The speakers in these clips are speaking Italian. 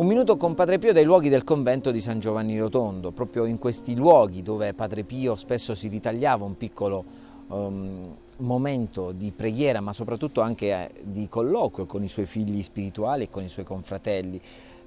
Un minuto con Padre Pio dai luoghi del convento di San Giovanni Rotondo, proprio in questi luoghi dove Padre Pio spesso si ritagliava un piccolo um, momento di preghiera, ma soprattutto anche eh, di colloquio con i suoi figli spirituali e con i suoi confratelli.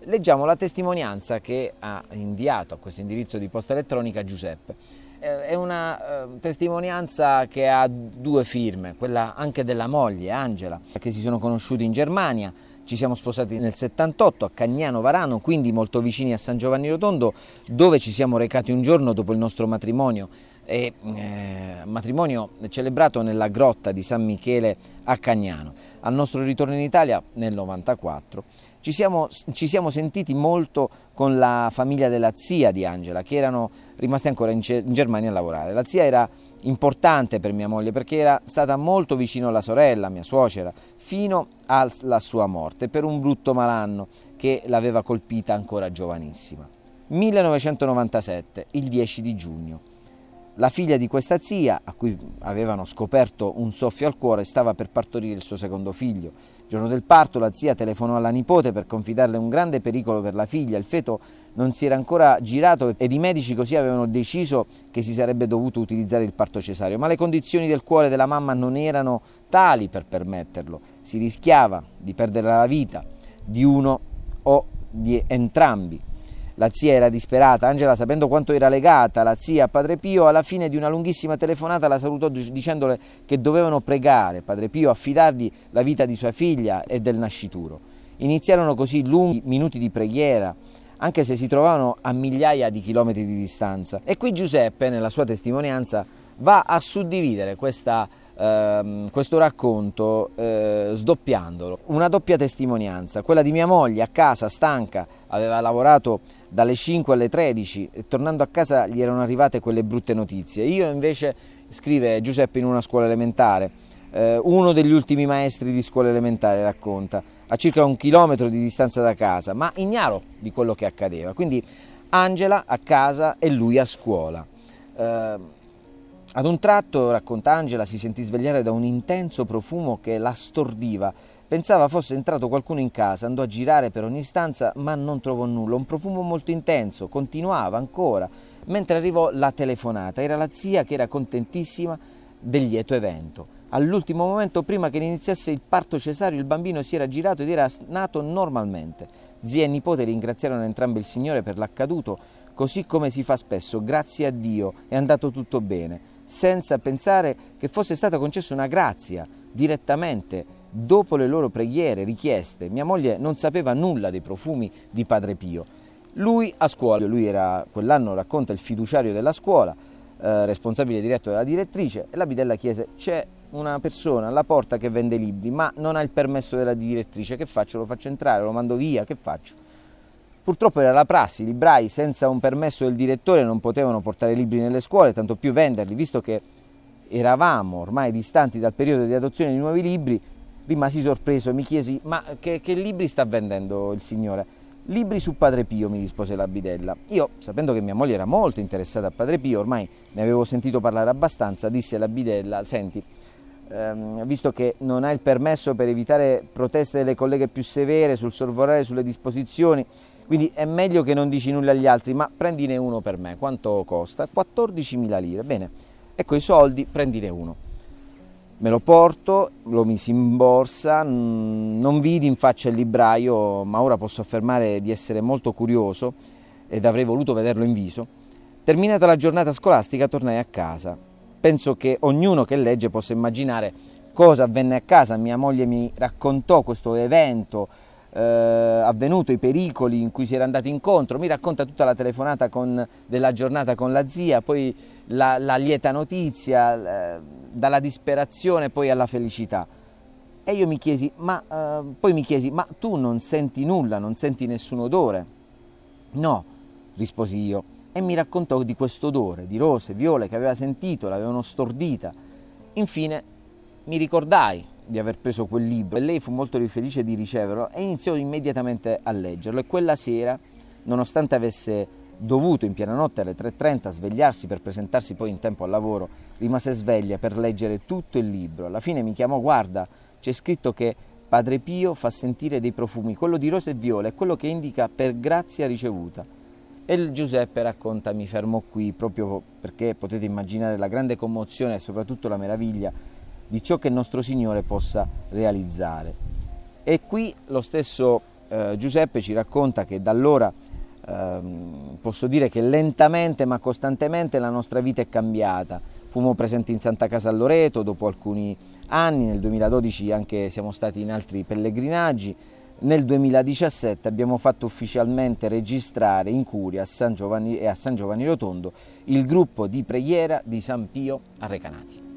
Leggiamo la testimonianza che ha inviato a questo indirizzo di posta elettronica Giuseppe eh, è una ehm, testimonianza che ha due firme, quella anche della moglie Angela, che si sono conosciuti in Germania ci siamo sposati nel 78 a Cagnano Varano, quindi molto vicini a San Giovanni Rotondo, dove ci siamo recati un giorno dopo il nostro matrimonio. E, eh, matrimonio celebrato nella grotta di San Michele a Cagnano. Al nostro ritorno in Italia nel 94 ci siamo, ci siamo sentiti molto con la famiglia della zia di Angela, che erano rimaste ancora in, in Germania a lavorare. La zia era importante per mia moglie perché era stata molto vicino alla sorella, mia suocera, fino alla sua morte per un brutto malanno che l'aveva colpita ancora giovanissima. 1997, il 10 di giugno. La figlia di questa zia, a cui avevano scoperto un soffio al cuore, stava per partorire il suo secondo figlio. Il giorno del parto la zia telefonò alla nipote per confidarle un grande pericolo per la figlia. Il feto non si era ancora girato ed i medici così avevano deciso che si sarebbe dovuto utilizzare il parto cesareo, ma le condizioni del cuore della mamma non erano tali per permetterlo. Si rischiava di perdere la vita di uno o di entrambi. La zia era disperata, Angela sapendo quanto era legata la zia a Padre Pio, alla fine di una lunghissima telefonata la salutò dicendole che dovevano pregare Padre Pio affidargli la vita di sua figlia e del nascituro. Iniziarono così lunghi minuti di preghiera, anche se si trovavano a migliaia di chilometri di distanza. E qui Giuseppe, nella sua testimonianza, va a suddividere questa ehm, questo racconto eh, sdoppiandolo. Una doppia testimonianza, quella di mia moglie a casa stanca, aveva lavorato dalle 5 alle 13 e tornando a casa gli erano arrivate quelle brutte notizie. Io invece, scrive Giuseppe in una scuola elementare, eh, uno degli ultimi maestri di scuola elementare racconta, a circa un chilometro di distanza da casa, ma ignaro di quello che accadeva. Quindi Angela a casa e lui a scuola. Eh, ad un tratto, racconta Angela, si sentì svegliare da un intenso profumo che la stordiva. Pensava fosse entrato qualcuno in casa, andò a girare per ogni stanza, ma non trovò nulla. Un profumo molto intenso, continuava ancora. Mentre arrivò la telefonata, era la zia che era contentissima del lieto evento. All'ultimo momento, prima che iniziasse il parto cesareo, il bambino si era girato ed era nato normalmente. Zia e nipote ringraziarono entrambi il Signore per l'accaduto, così come si fa spesso, grazie a Dio è andato tutto bene, senza pensare che fosse stata concessa una grazia direttamente dopo le loro preghiere, richieste. Mia moglie non sapeva nulla dei profumi di Padre Pio. Lui a scuola, lui era quell'anno, racconta, il fiduciario della scuola, eh, responsabile diretto della direttrice, e la bidella chiese c'è una persona alla porta che vende libri, ma non ha il permesso della direttrice, che faccio? Lo faccio entrare, lo mando via, che faccio? Purtroppo era la prassi, i librai senza un permesso del direttore non potevano portare libri nelle scuole, tanto più venderli, visto che eravamo ormai distanti dal periodo di adozione di nuovi libri, rimasi sorpreso, e mi chiesi ma che, che libri sta vendendo il signore? Libri su Padre Pio, mi rispose la bidella. Io, sapendo che mia moglie era molto interessata a Padre Pio, ormai ne avevo sentito parlare abbastanza, disse alla bidella, senti, ehm, visto che non ha il permesso per evitare proteste delle colleghe più severe sul sorvolare sulle disposizioni, quindi è meglio che non dici nulla agli altri, ma prendine uno per me, quanto costa? 14.000 lire, bene, ecco i soldi, prendine uno. Me lo porto, lo misi in borsa, non vidi in faccia il libraio, ma ora posso affermare di essere molto curioso ed avrei voluto vederlo in viso. Terminata la giornata scolastica tornai a casa penso che ognuno che legge possa immaginare cosa avvenne a casa. Mia moglie mi raccontò questo evento eh, avvenuto, i pericoli in cui si era andati incontro, mi racconta tutta la telefonata con, della giornata con la zia, poi la, la lieta notizia, eh, dalla disperazione poi alla felicità. E io mi chiesi, ma eh, poi mi chiesi, ma tu non senti nulla, non senti nessun odore? No, risposi io e mi raccontò di questo odore di rose, viole che aveva sentito, l'avevano stordita. Infine mi ricordai di aver preso quel libro e lei fu molto felice di riceverlo e iniziò immediatamente a leggerlo e quella sera, nonostante avesse dovuto in piena notte alle 3.30 svegliarsi per presentarsi poi in tempo al lavoro, rimase sveglia per leggere tutto il libro. Alla fine mi chiamò, guarda, c'è scritto che Padre Pio fa sentire dei profumi, quello di rose e viola è quello che indica per grazia ricevuta. E il Giuseppe racconta, mi fermo qui proprio perché potete immaginare la grande commozione e soprattutto la meraviglia di ciò che il nostro Signore possa realizzare. E qui lo stesso eh, Giuseppe ci racconta che da allora eh, posso dire che lentamente ma costantemente la nostra vita è cambiata. Fumo presenti in Santa Casa a Loreto dopo alcuni anni, nel 2012 anche siamo stati in altri pellegrinaggi, nel 2017 abbiamo fatto ufficialmente registrare in Curia a San Giovanni, e a San Giovanni Rotondo il gruppo di preghiera di San Pio a Recanati.